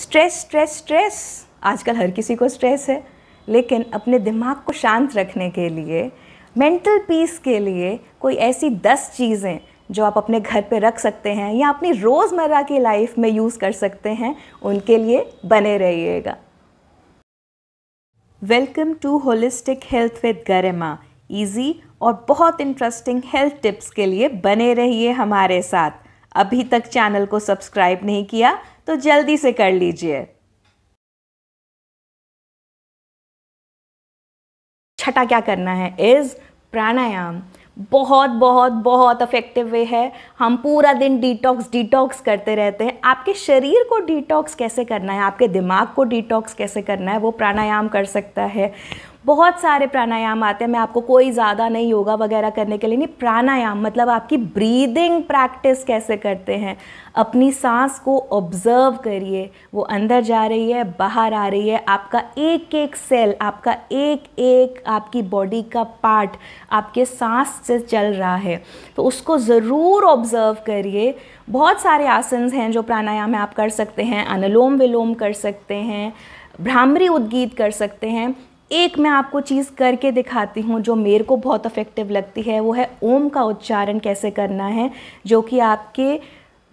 stress stress stress आजकल हर किसी को स्ट्रेस है लेकिन अपने दिमाग को शांत रखने के लिए मेंटल पीस के लिए कोई ऐसी दस चीज़ें जो आप अपने घर पे रख सकते हैं या अपनी रोज़मर्रा की लाइफ में यूज़ कर सकते हैं उनके लिए बने रहिएगा welcome to holistic health with Garima इजी और बहुत इंटरेस्टिंग हेल्थ टिप्स के लिए बने रहिए हमारे साथ अभी तक चैनल को सब्सक्राइब नहीं किया तो जल्दी से कर लीजिए छठा क्या करना है इज़ प्राणायाम बहुत बहुत बहुत अफेक्टिव वे है हम पूरा दिन डिटॉक्स डिटॉक्स करते रहते हैं आपके शरीर को डिटॉक्स कैसे करना है आपके दिमाग को डिटॉक्स कैसे करना है वो प्राणायाम कर सकता है बहुत सारे प्राणायाम आते हैं मैं आपको कोई ज़्यादा नहीं योगा वगैरह करने के लिए नहीं प्राणायाम मतलब आपकी ब्रीदिंग प्रैक्टिस कैसे करते हैं अपनी सांस को ऑब्ज़र्व करिए वो अंदर जा रही है बाहर आ रही है आपका एक एक सेल आपका एक एक आपकी बॉडी का पार्ट आपके सांस से चल रहा है तो उसको ज़रूर ऑब्ज़र्व करिए बहुत सारे आसन हैं जो प्राणायाम आप कर सकते हैं अनुलोम विलोम कर सकते हैं भ्रामरी उद्गीत कर सकते हैं एक मैं आपको चीज़ करके दिखाती हूँ जो मेरे को बहुत अफेक्टिव लगती है वो है ओम का उच्चारण कैसे करना है जो कि आपके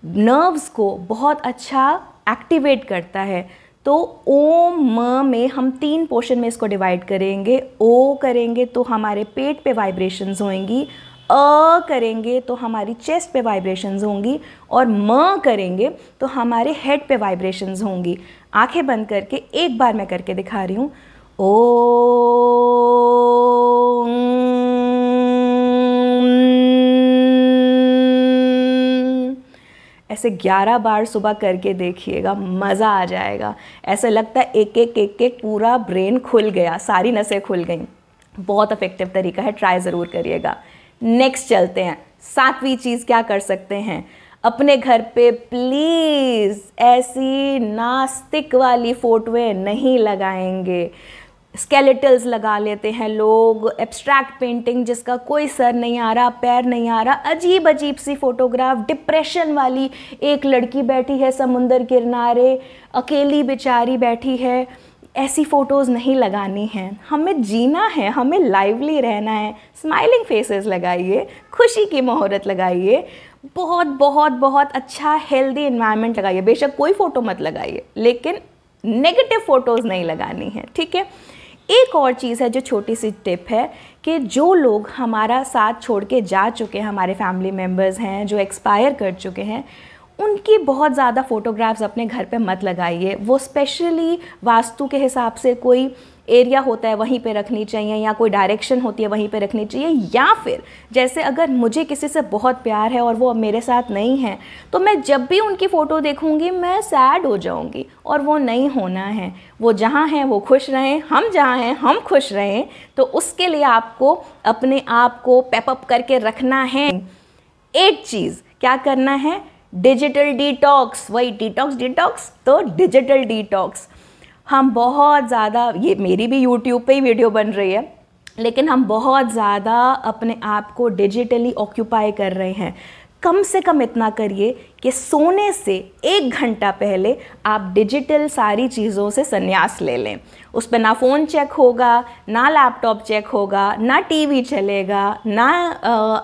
नर्व्स को बहुत अच्छा एक्टिवेट करता है तो ओम म में हम तीन पोर्शन में इसको डिवाइड करेंगे ओ करेंगे तो हमारे पेट पे वाइब्रेशंस होंगी अ करेंगे तो हमारी चेस्ट पे वाइब्रेशंस होंगी और म करेंगे तो हमारे हेड पे वाइब्रेशंस होंगी आंखें बंद करके एक बार मैं करके दिखा रही हूँ ओ ऐसे 11 बार सुबह करके देखिएगा मज़ा आ जाएगा ऐसा लगता है एक एक एक एक पूरा ब्रेन खुल गया सारी नसें खुल गई बहुत इफ़ेक्टिव तरीका है ट्राई ज़रूर करिएगा नेक्स्ट चलते हैं सातवीं चीज़ क्या कर सकते हैं अपने घर पे प्लीज़ ऐसी नास्तिक वाली फोटोएं नहीं लगाएंगे स्केलेटल्स लगा लेते हैं लोग एब्स्ट्रैक्ट पेंटिंग जिसका कोई सर नहीं आ रहा पैर नहीं आ रहा अजीब अजीब सी फोटोग्राफ डिप्रेशन वाली एक लड़की बैठी है समुंदर किनारे अकेली बेचारी बैठी है ऐसी फ़ोटोज़ नहीं लगानी हैं हमें जीना है हमें लाइवली रहना है स्माइलिंग फेसेस लगाइए खुशी की मोहरत लगाइए बहुत बहुत बहुत अच्छा हेल्दी इन्वायरमेंट लगाइए बेशक कोई फ़ोटो मत लगाइए लेकिन नेगेटिव फ़ोटोज़ नहीं लगानी है ठीक है एक और चीज़ है जो छोटी सी टिप है कि जो लोग हमारा साथ छोड़ के जा चुके हैं हमारे फैमिली मेम्बर्स हैं जो एक्सपायर कर चुके हैं उनकी बहुत ज़्यादा फ़ोटोग्राफ्स अपने घर पे मत लगाइए वो स्पेशली वास्तु के हिसाब से कोई एरिया होता है वहीं पे रखनी चाहिए या कोई डायरेक्शन होती है वहीं पे रखनी चाहिए या फिर जैसे अगर मुझे किसी से बहुत प्यार है और वो अब मेरे साथ नहीं है तो मैं जब भी उनकी फ़ोटो देखूँगी मैं सैड हो जाऊँगी और वो नहीं होना है वो जहाँ हैं वो खुश रहें हम जहाँ हैं हम खुश रहें तो उसके लिए आपको अपने आप को पैपअप करके रखना है एक चीज़ क्या करना है डिजिटल डिटॉक्स वही डिटॉक्स डिटॉक्स तो डिजिटल डिटॉक्स हम बहुत ज़्यादा ये मेरी भी यूट्यूब पे ही वीडियो बन रही है लेकिन हम बहुत ज़्यादा अपने आप को डिजिटली ऑक्यूपाई कर रहे हैं कम से कम इतना करिए कि सोने से एक घंटा पहले आप डिजिटल सारी चीज़ों से संन्यास ले लें उस पर ना फ़ोन चेक होगा ना लैपटॉप चेक होगा ना टीवी चलेगा ना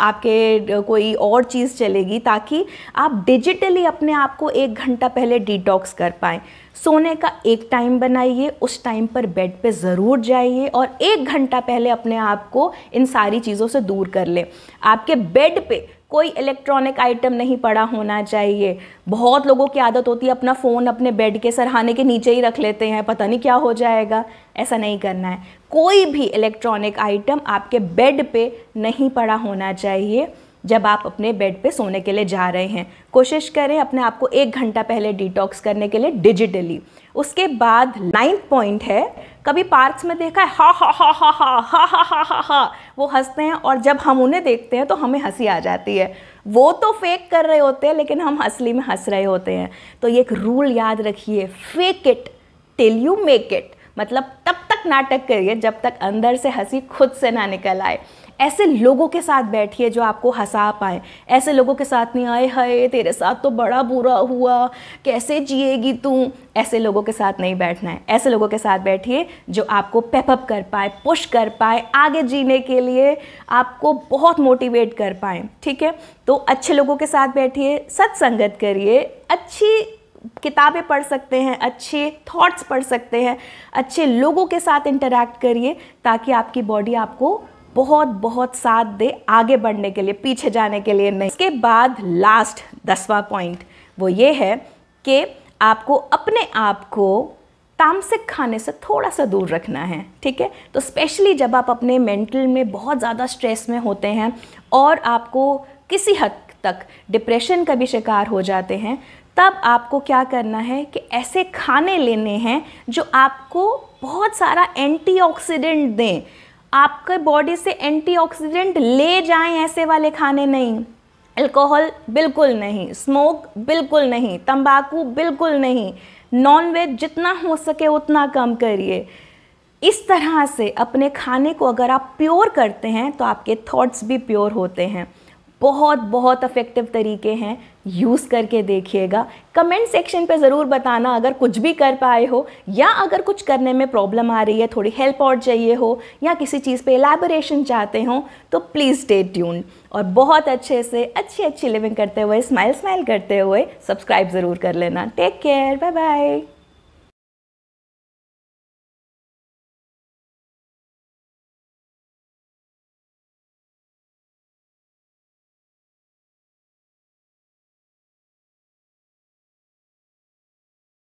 आपके कोई और चीज़ चलेगी ताकि आप डिजिटली अपने आप को एक घंटा पहले डिटॉक्स कर पाएँ सोने का एक टाइम बनाइए उस टाइम पर बेड पे ज़रूर जाइए और एक घंटा पहले अपने आप को इन सारी चीज़ों से दूर कर लें आपके बेड पे कोई इलेक्ट्रॉनिक आइटम नहीं पड़ा होना चाहिए बहुत लोगों की आदत होती है अपना फ़ोन अपने बेड के सरहाने के नीचे ही रख लेते हैं पता नहीं क्या हो जाएगा ऐसा नहीं करना है कोई भी इलेक्ट्रॉनिक आइटम आपके बेड पे नहीं पड़ा होना चाहिए जब आप अपने बेड पे सोने के लिए जा रहे हैं कोशिश करें अपने आप को एक घंटा पहले डिटॉक्स करने के लिए डिजिटली उसके बाद नाइन्थ पॉइंट है कभी पार्क्स में देखा है हा हा हा हा हा हा हा हा हा हा वो हंसते हैं और जब हम उन्हें देखते हैं तो हमें हंसी आ जाती है वो तो फेक कर रहे होते हैं लेकिन हम असली में हंस रहे होते हैं तो ये एक रूल याद रखिए fake it till you make it मतलब तब तक नाटक करिए जब तक अंदर से हंसी खुद से ना निकल आए ऐसे लोगों के साथ बैठिए जो आपको हंसा पाए ऐसे लोगों के साथ नहीं आए हाय तेरे साथ तो बड़ा बुरा हुआ कैसे जिएगी तू ऐसे लोगों के साथ नहीं बैठना है ऐसे लोगों के साथ बैठिए जो आपको पेपअप कर पाए पुश कर पाए आगे जीने के लिए आपको बहुत मोटिवेट कर पाए ठीक है तो अच्छे लोगों के साथ बैठिए सत्संगत करिए अच्छी किताबें पढ़ सकते हैं अच्छे थॉट्स पढ़ सकते हैं अच्छे लोगों के साथ इंटरेक्ट करिए ताकि आपकी बॉडी आपको बहुत बहुत साथ दे आगे बढ़ने के लिए पीछे जाने के लिए नहीं इसके बाद लास्ट दसवां पॉइंट वो ये है कि आपको अपने आप को तामसिक खाने से थोड़ा सा दूर रखना है ठीक है तो स्पेशली जब आप अपने मेंटल में बहुत ज़्यादा स्ट्रेस में होते हैं और आपको किसी हद तक डिप्रेशन का भी शिकार हो जाते हैं तब आपको क्या करना है कि ऐसे खाने लेने हैं जो आपको बहुत सारा एंटीऑक्सीडेंट दें आपके बॉडी से एंटीऑक्सीडेंट ले जाएं ऐसे वाले खाने नहीं अल्कोहल बिल्कुल नहीं स्मोक बिल्कुल नहीं तंबाकू बिल्कुल नहीं नॉन वेज जितना हो सके उतना कम करिए इस तरह से अपने खाने को अगर आप प्योर करते हैं तो आपके थॉट्स भी प्योर होते हैं बहुत बहुत अफेक्टिव तरीके हैं यूज़ करके देखिएगा कमेंट सेक्शन पे ज़रूर बताना अगर कुछ भी कर पाए हो या अगर कुछ करने में प्रॉब्लम आ रही है थोड़ी हेल्प और चाहिए हो या किसी चीज़ पे एलेबोरेशन चाहते हो तो प्लीज़ स्टे ट्यून और बहुत अच्छे से अच्छी अच्छी लिविंग करते हुए स्माइल स्माइल करते हुए सब्सक्राइब ज़रूर कर लेना टेक केयर बाय बाय